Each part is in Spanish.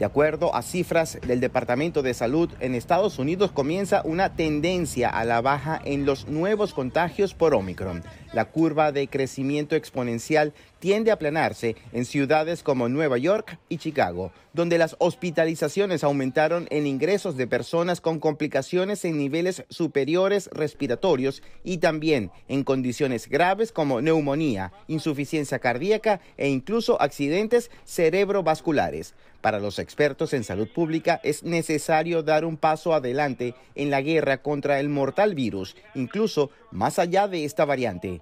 De acuerdo a cifras del Departamento de Salud, en Estados Unidos comienza una tendencia a la baja en los nuevos contagios por Omicron. La curva de crecimiento exponencial tiende a aplanarse en ciudades como Nueva York y Chicago, donde las hospitalizaciones aumentaron en ingresos de personas con complicaciones en niveles superiores respiratorios y también en condiciones graves como neumonía, insuficiencia cardíaca e incluso accidentes cerebrovasculares. Para los expertos en salud pública, es necesario dar un paso adelante en la guerra contra el mortal virus, incluso más allá de esta variante.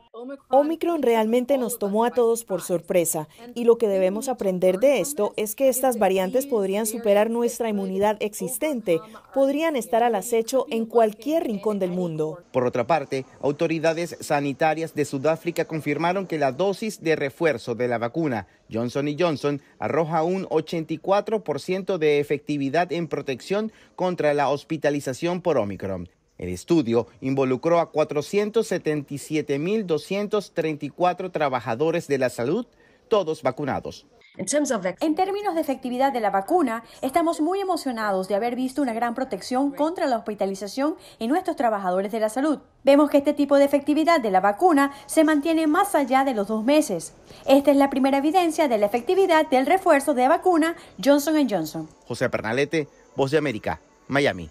Omicron realmente nos tomó a todos por sorpresa y lo que debemos aprender de esto es que estas variantes podrían superar nuestra inmunidad existente, podrían estar al acecho en cualquier rincón del mundo. Por otra parte, autoridades sanitarias de Sudáfrica confirmaron que la dosis de refuerzo de la vacuna Johnson Johnson arroja un 84% de efectividad en protección contra la hospitalización por Omicron. El estudio involucró a 477.234 trabajadores de la salud, todos vacunados. En términos de efectividad de la vacuna, estamos muy emocionados de haber visto una gran protección contra la hospitalización en nuestros trabajadores de la salud. Vemos que este tipo de efectividad de la vacuna se mantiene más allá de los dos meses. Esta es la primera evidencia de la efectividad del refuerzo de vacuna Johnson ⁇ Johnson. José Pernalete, Voz de América, Miami.